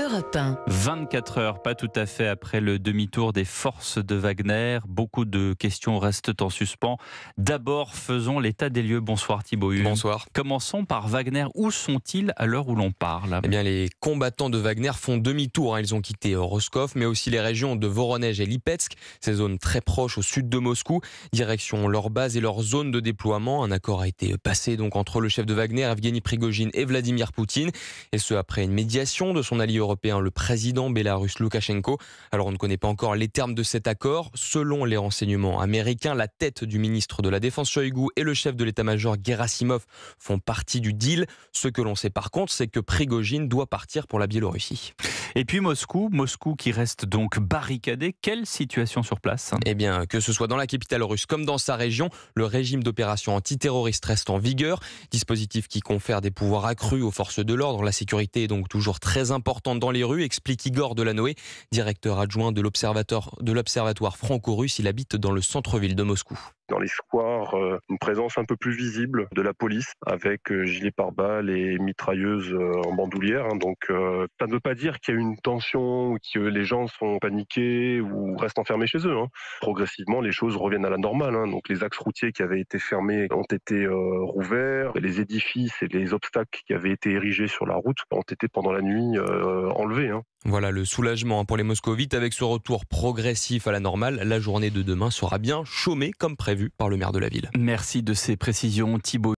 Europe 24 heures, pas tout à fait après le demi-tour des forces de Wagner. Beaucoup de questions restent en suspens. D'abord, faisons l'état des lieux. Bonsoir Thibault Bonsoir. Commençons par Wagner. Où sont-ils à l'heure où l'on parle Eh bien, les combattants de Wagner font demi-tour. Hein. Ils ont quitté Roscoff, mais aussi les régions de Voronezh et Lipetsk, ces zones très proches au sud de Moscou. Direction leur base et leur zone de déploiement. Un accord a été passé donc entre le chef de Wagner, Evgeny Prigogine et Vladimir Poutine. Et ce, après une médiation de son allié européen, le président bélarusse Loukachenko. Alors on ne connaît pas encore les termes de cet accord. Selon les renseignements américains, la tête du ministre de la Défense Shoigu et le chef de l'état-major Gerasimov font partie du deal. Ce que l'on sait par contre, c'est que Prigogine doit partir pour la Biélorussie. Et puis Moscou, Moscou qui reste donc barricadé. Quelle situation sur place Eh bien, que ce soit dans la capitale russe comme dans sa région, le régime d'opération antiterroriste reste en vigueur. Dispositif qui confère des pouvoirs accrus aux forces de l'ordre. La sécurité est donc toujours très importante dans les rues, explique Igor Delanoé, directeur adjoint de l'Observatoire franco-russe. Il habite dans le centre-ville de Moscou dans les squares euh, une présence un peu plus visible de la police avec euh, gilets pare-balles et mitrailleuses euh, en bandoulière. Hein. donc ça ne veut pas dire qu'il y a une une tension ou que les gens sont paniqués ou restent enfermés chez eux. Hein. Progressivement, les choses reviennent à la normale. Hein. Donc les axes routiers qui avaient été fermés ont été euh, rouverts, les édifices et les obstacles qui avaient été érigés sur la route ont été pendant la nuit euh, enlevés. Hein. Voilà le soulagement pour les moscovites avec ce retour progressif à la normale. La journée de demain sera bien chômée comme prévu par le maire de la ville. Merci de ces précisions Thibault.